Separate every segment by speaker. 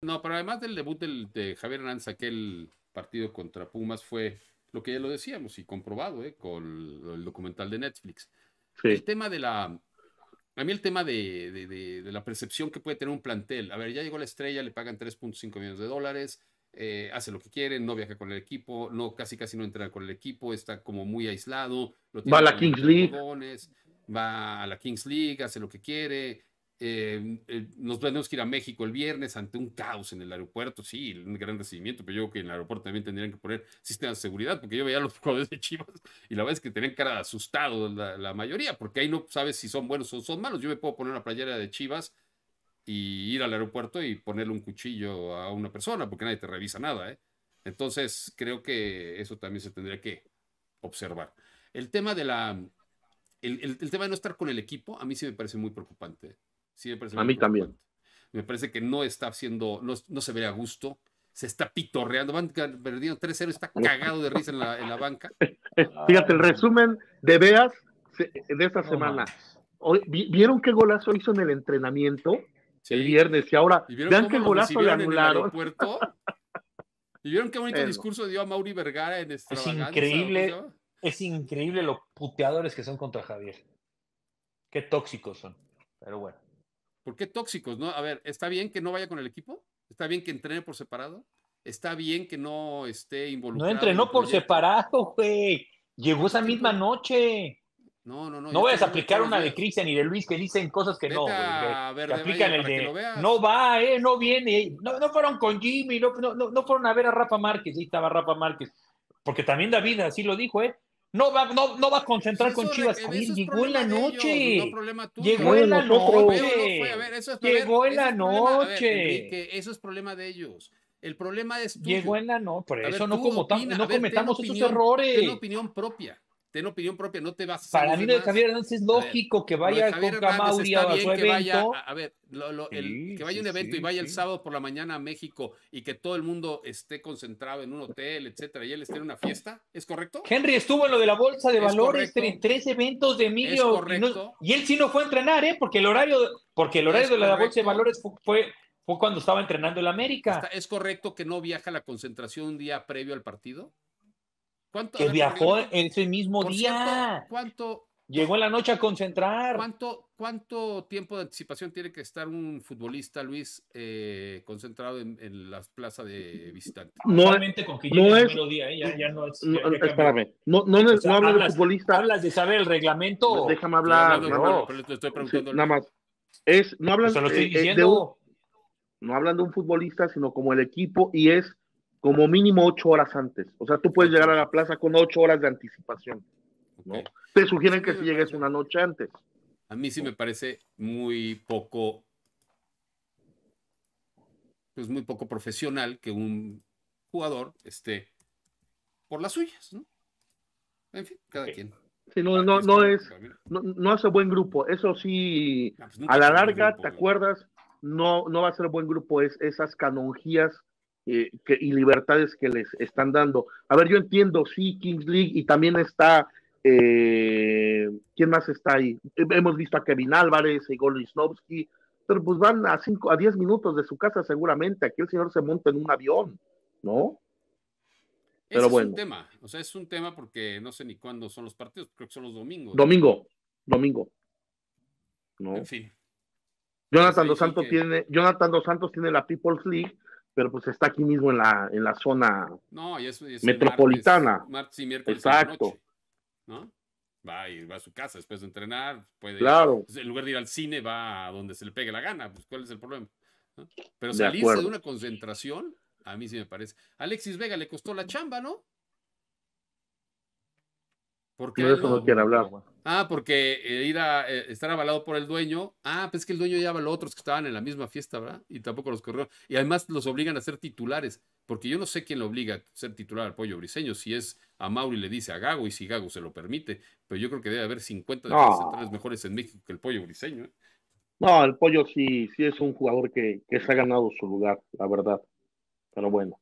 Speaker 1: No, pero además del debut de Javier Hernández, aquel partido contra Pumas fue lo que ya lo decíamos y comprobado ¿eh? con el documental de Netflix. El tema de la. A mí el tema de, la percepción que puede tener un plantel. A ver, ya llegó la estrella, le pagan 3.5 millones de dólares, eh, hace lo que quiere, no viaja con el equipo, no casi casi no entra con el equipo, está como muy aislado. va a la Kings League. Va a la Kings League, hace lo que quiere, Em, eh, nos tenemos que ir a México el viernes ante un caos en el aeropuerto, sí, un gran recibimiento, pero yo creo que en el aeropuerto también tendrían que poner sistemas de seguridad, porque yo veía a los jugadores de Chivas y la verdad es que tenían cara de la, mayoría, porque ahí no sabes si son buenos o son malos. Yo me puedo poner una playera de Chivas y ir al aeropuerto y ponerle un cuchillo a una persona, porque nadie te revisa nada, ¿eh? Entonces, creo que eso también se tendría que observar. El tema de la... el tema de no estar con el equipo, a mí sí me parece muy preocupante a mí también. Me parece que no está haciendo, no, se ve a gusto, se está pitorreando, van perdiendo 3-0, está cagado de risa en la,
Speaker 2: banca. Fíjate, el resumen de Veas de esta semana. ¿Vieron qué golazo hizo en el entrenamiento? El viernes y ahora, vean qué golazo le anularon. En el ¿Y vieron qué bonito discurso
Speaker 1: dio a Mauri Vergara en este Es increíble,
Speaker 2: es increíble los puteadores que son contra Javier. Qué tóxicos son.
Speaker 1: Pero bueno. ¿Por qué tóxicos? No? A ver, ¿está bien que no vaya con el equipo? ¿Está bien que entrene por separado? ¿Está bien que no esté involucrado? No entrenó por
Speaker 2: separado, güey. Llegó esa misma noche. No, no, no. No vayas a aplicar una de Cristian y de Luis que dicen cosas que no. a aplican el de, no va, eh, no viene. No, fueron con Jimmy, no, fueron a ver a Rafa Márquez. Ahí estaba Rafa Márquez. Porque también David así lo dijo, ¿eh? No va, no, no va a concentrar con Chivas. llegó en la noche. Llegó en la noche. Llegó en la noche.
Speaker 1: eso es problema de ellos. El problema es Llegó en la noche, eso no, como, no cometamos esos errores. una opinión propia ten opinión propia, no te vas a. Para mí, de Javier entonces es lógico que vaya a su a, ver, que vaya un evento y vaya el sábado por la mañana a México y que todo el mundo esté concentrado en un hotel, etcétera, y él esté en una fiesta, ¿es
Speaker 2: correcto? Henry estuvo en lo de la bolsa de valores, tres, tres, eventos de Emilio. Y, y, él sí no fue a entrenar, ¿eh? Porque el horario, porque el horario de la bolsa de valores fue, fue cuando estaba entrenando el
Speaker 1: América. ¿Es correcto que no viaja la concentración un día previo al partido? que viajó en
Speaker 2: ese mismo día.
Speaker 1: ¿Cuánto? Llegó en la noche a concentrar. ¿Cuánto, cuánto tiempo de anticipación tiene que estar un futbolista, Luis, eh, concentrado en, la plaza de visitantes? ¿eh? No, es, no es.
Speaker 2: No, No, hablas, de futbolista. Hablas de saber el reglamento. Pues déjame hablar. No, nada, más. nada más. no hablan, pues de no hablan de un futbolista, sino como el equipo y es como mínimo ocho horas antes. O sea, tú puedes llegar a la plaza con ocho horas de anticipación. ¿no? Te sugieren que si llegues una noche antes. A mí
Speaker 1: sí me parece muy poco, pues muy poco profesional que un jugador esté por las suyas, ¿no? En fin, cada quien.
Speaker 2: no, no, es, no, hace buen grupo. Eso sí, ah, pues, a la larga, ¿te acuerdas? No, no va a ser buen grupo. Es esas canonjías eh, y libertades que les están dando. A ver, yo entiendo, sí, Kings League y también está, eh, ¿quién más está ahí? Hemos visto a Kevin Álvarez, y Lisnowski, pero pues van a 5 a 10 minutos de su casa seguramente. Aquí el señor se monta en un avión, ¿no? Pero bueno. Es un
Speaker 1: tema, o sea, es un tema porque no sé ni cuándo son los partidos, creo que son los domingos.
Speaker 2: Domingo, domingo. ¿No? En fin. Jonathan pues Dos Santos tiene, Jonathan Dos Santos tiene la People's League pero pues está aquí mismo en la, zona
Speaker 1: metropolitana. Martes, y miércoles. Exacto. ¿no? Va, va a su casa después de entrenar, puede, claro. Pues, en lugar de ir al cine, va a donde se le pegue la gana, pues cuál es el problema. Pero salirse de, de, una concentración, a mí sí me parece. Alexis Vega le costó la chamba, ¿no? Porque eso no, quiere hablar. Ah, porque eh, ir a eh, estar avalado por el dueño. Ah, pues es que el dueño ya avaló otros que estaban en la misma fiesta, ¿verdad? Y tampoco los corrió. Y además los obligan a ser titulares, porque yo no sé quién le obliga a ser titular al pollo briseño, si es a Mauri le dice a Gago y si Gago se lo permite, pero yo creo que debe haber 50 centrales mejores en México que el pollo briseño. ¿eh?
Speaker 2: No, el pollo sí, sí es un jugador que, que se ha ganado su lugar, la verdad. Pero bueno.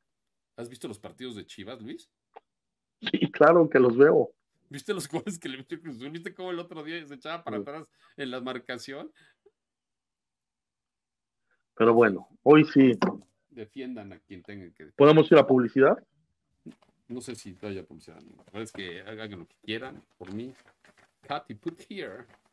Speaker 1: ¿Has visto los partidos de Chivas, Luis?
Speaker 2: Sí, claro que los veo.
Speaker 1: ¿Viste los goles que le metió Cruz ¿Viste cómo el otro día se echaba para atrás en la marcación?
Speaker 2: Pero bueno, hoy sí.
Speaker 1: Defiendan a quien tengan que.
Speaker 2: ¿Podemos ir a publicidad? No sé si
Speaker 1: haya publicidad. Parece que hagan lo que quieran por mí. Katy, put here.